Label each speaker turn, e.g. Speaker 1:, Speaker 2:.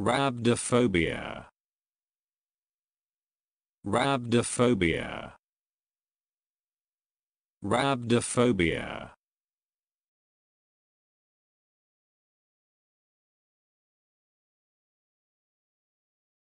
Speaker 1: Rhabdophobia.
Speaker 2: Rhabdophobia. Rhabdophobia.